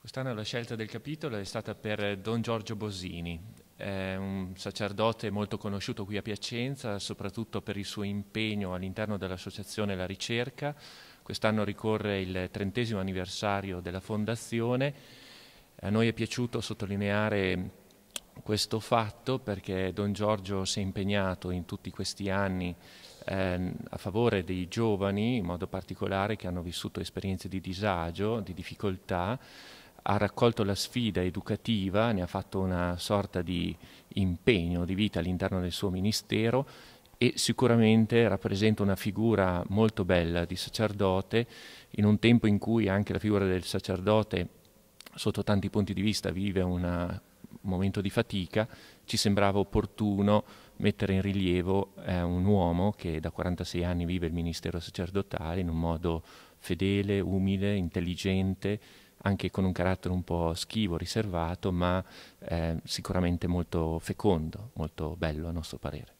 Quest'anno la scelta del capitolo è stata per Don Giorgio Bosini, è un sacerdote molto conosciuto qui a Piacenza, soprattutto per il suo impegno all'interno dell'associazione La Ricerca. Quest'anno ricorre il trentesimo anniversario della fondazione. A noi è piaciuto sottolineare questo fatto perché Don Giorgio si è impegnato in tutti questi anni ehm, a favore dei giovani, in modo particolare che hanno vissuto esperienze di disagio, di difficoltà, ha raccolto la sfida educativa, ne ha fatto una sorta di impegno di vita all'interno del suo ministero e sicuramente rappresenta una figura molto bella di sacerdote in un tempo in cui anche la figura del sacerdote sotto tanti punti di vista vive una, un momento di fatica, ci sembrava opportuno mettere in rilievo eh, un uomo che da 46 anni vive il ministero sacerdotale in un modo fedele, umile, intelligente, anche con un carattere un po' schivo, riservato, ma eh, sicuramente molto fecondo, molto bello a nostro parere.